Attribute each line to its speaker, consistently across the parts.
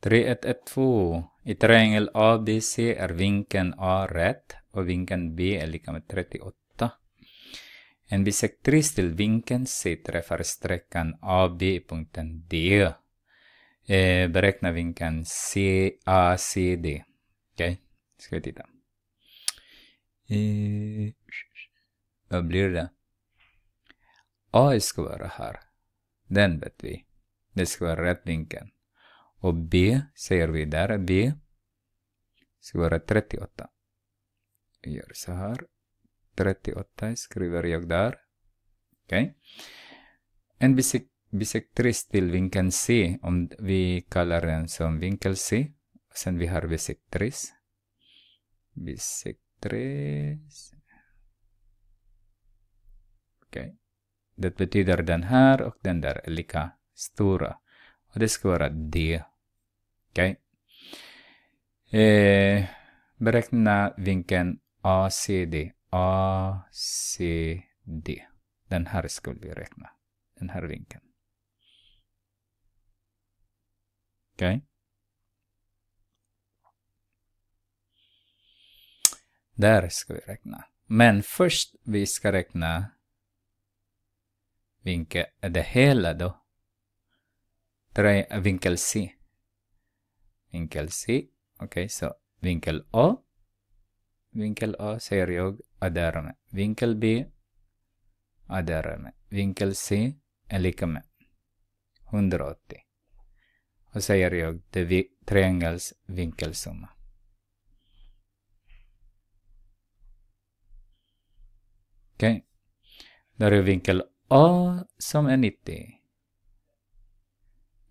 Speaker 1: 3112. I triangel ABC är vinkeln A rätt och vinkeln B är lika med 38. En bisektris till vinkeln C träffar sträckan AB i punkten D. Eh, beräkna vinkeln CACD. Okej, okay. ska vi titta. Eh, vad blir det? A ska vara här. Den vet vi. Det ska vara rätt vinkeln. Och B säger vi där, B ska vara 38. Vi gör så här. 38 skriver jag där. Okej. Okay. En bisek bisektrist till vinkeln C, om vi kallar den som vinkel C. Sen vi har bisektris. Bisektris. Okej. Okay. Det betyder den här och den där är lika stora. Och det ska vara D. Okay. Eh, beräkna vinkeln ACD. ACD. Den här ska vi räkna. Den här vinkeln. Okej. Okay. Där ska vi räkna. Men först vi ska räkna vinkel, det hela då. Vinkel C vinkel C. Okej, okay, så vinkel A. Vinkel A säger jag är med. Vinkel B är med. Vinkel C är lika med 180. Och säger jag det vi, triangels vinkelsumma. Okej. Okay. Där är vinkel A som är 90.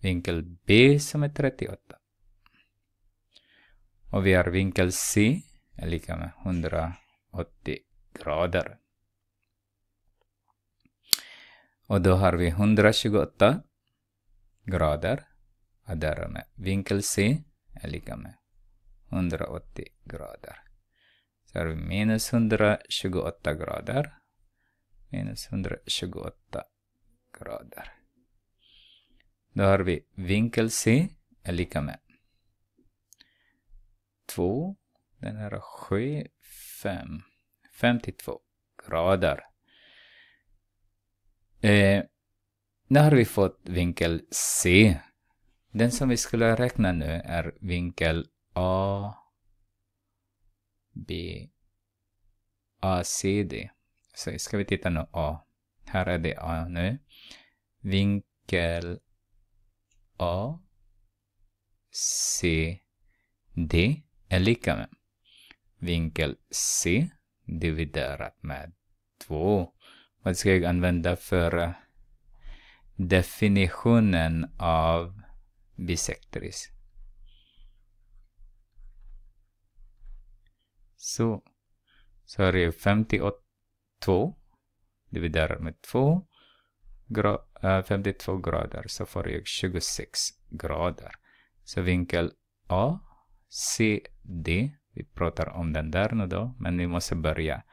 Speaker 1: Vinkel B som är 38. Och vi har vinkel C är lika med 180 grader. Och då har vi 128 grader. Och därmed vinkel C är lika med 180 grader. Så har vi minus 128 grader. Minus 128 grader. Då har vi vinkel C är lika med 2. Den är 7, 5. 52 grader. Eh, nu har vi fått vinkel C. Den som vi skulle räkna nu är vinkel A, B, A, C, D. Så ska vi titta nu A. Här är det A nu. Vinkel A, C, D är lika med vinkel C dividerat med 2. Vad ska jag använda för eh, definitionen av bisektris? Så, så har jag 52 dividerat med 2 gra, 52 eh, grader så får jag 26 grader. Så vinkel A C, D. Vi pratar om den där nu då, men vi måste börja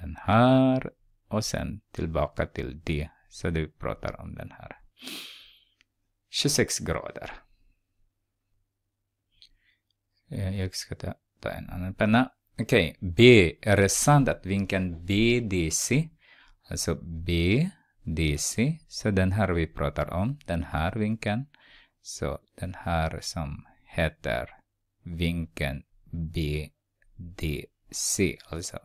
Speaker 1: den här och sen tillbaka till D. Så vi pratar om den här. 26 grader. Eh, jag ska ta, ta en annan penna. Okej, okay. B. Är det sant att vinkeln BDC, alltså BDC, så den här vi pratar om, den här vinkeln, så den här som heter vinkeln BDC. Alltså.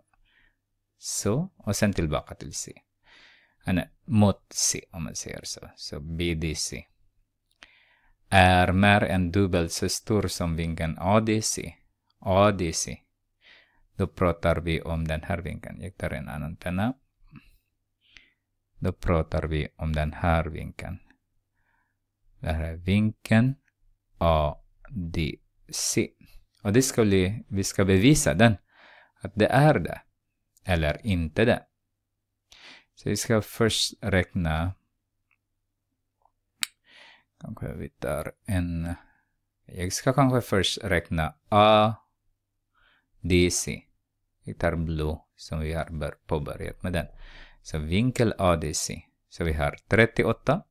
Speaker 1: Så, och sen tillbaka till C. Äh, Eller, mot C om man säger så. Så BDC är mer än dubbelt så stor som vinkeln ADC. ADC. Då pratar vi om den här vinkeln. Jag tar en annan penna. Då pratar vi om den här vinkeln. Det här är vinkeln A DC. Och det skulle vi ska bevisa den, att det är det eller inte det. Så vi ska först räkna Kanske vi tar en... Jag ska kanske först räkna A, DC. Vi tar blå som vi har påbörjat med den. Så vinkel A, D, Så vi har 38.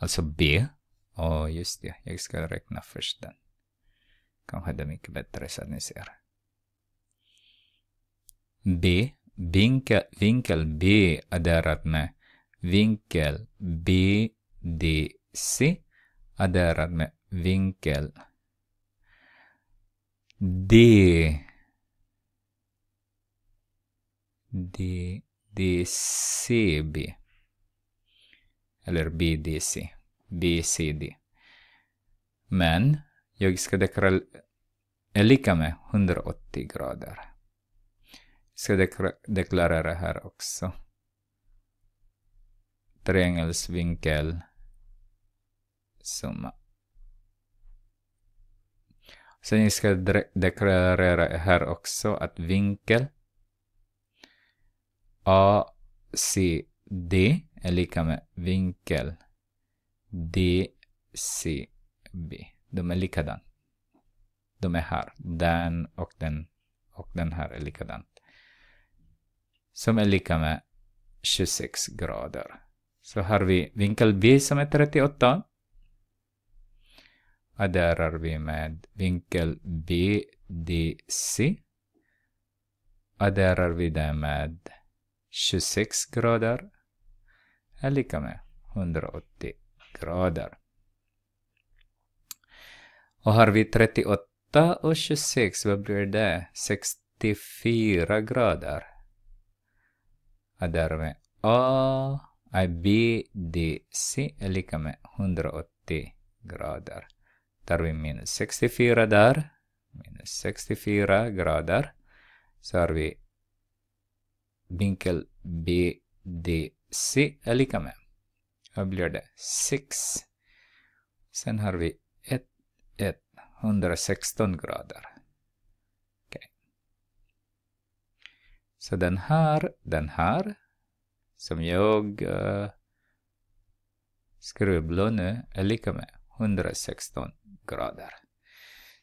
Speaker 1: Alltså B Ja, oh, just det. Jag ska räkna först den. Kanske det är mycket bättre så ni ser. B. Vinkel, vinkel B adarat med vinkel BDC adarat med vinkel D DDCB. eller BDC. B, C, D. Men jag ska deklarera är lika med 180 grader. Jag Ska dekra, deklarera här också. Triangelsvinkel. Summa. Sen jag ska deklarera här också att vinkel ACD är lika med vinkel d, c, b. De är likadan. De är här. Den och den och den här är likadant. Som är lika med 26 grader. Så har vi vinkel B som är 38. Och där har vi med vinkel BDC. Och där har vi det med 26 grader. Är lika med 180 grader. Och har vi 38 och 26, vad blir det? 64 grader. Och därmed A, B, D, C är lika med 180 grader. Tar vi minus 64 där, minus 64 grader, så har vi vinkel BDC är lika med då blir det? 6. Sen har vi 1, 1, 116 grader. Okay. Så den här, den här, som jag uh, eh, skrubblar nu, är lika med 116 grader.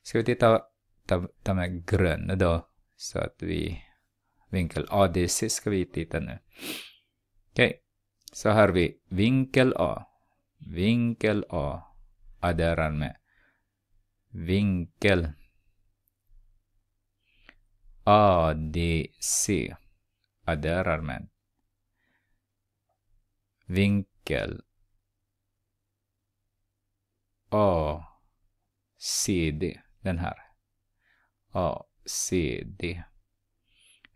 Speaker 1: Ska vi titta, ta, ta med grön då, så att vi vinkel ADC ska vi titta nu. Okej. Okay. Så har vi vinkel A. Vinkel A. Adderar med vinkel ADC. Adderar med vinkel ACD. Den här. ACD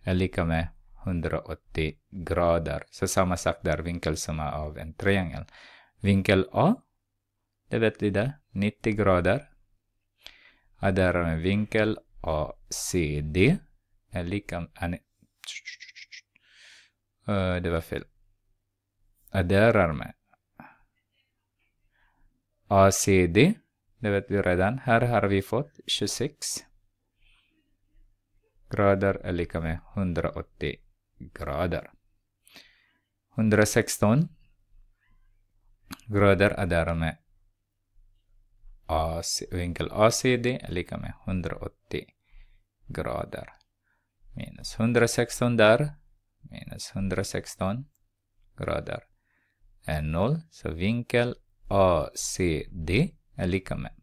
Speaker 1: är lika med 180 grader Så samma sakdarvinkel som är av en triangel. Vinkel A, det vet vi det, 90 grader. Och där har vi vinkel ACD är lika med... Uh, det var fel. Och där har vi ACD, det vet vi redan. Här har vi fått 26 grader är lika med 180 grader. 116 grader är därmed AC, vinkel ACD är lika med 180 grader. Minus 116 där, minus 116 grader är 0. Så vinkel ACD är lika med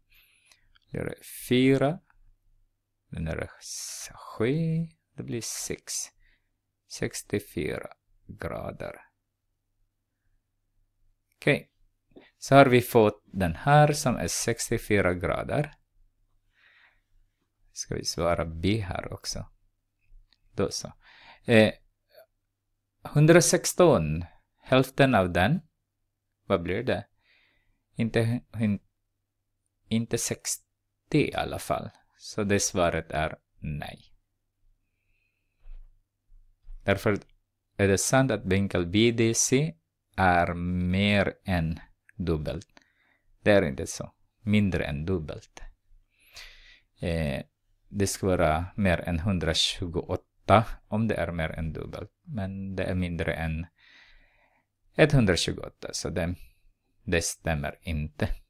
Speaker 1: det är 4, den är 7, det blir 6. 64 grader. Okej. Okay. Så har vi fått den här som är 64 grader. Ska vi svara B här också. Då så. Eh, 116, hälften av den. Vad blir det? Inte, inte 60 i alla fall. Så det svaret är nej. Därför är det sant att vinkel BDC är mer än dubbelt. Det är inte så. Mindre än dubbelt. Eh, det ska vara mer än 128 om det är mer än dubbelt. Men det är mindre än 128, så det, det stämmer inte.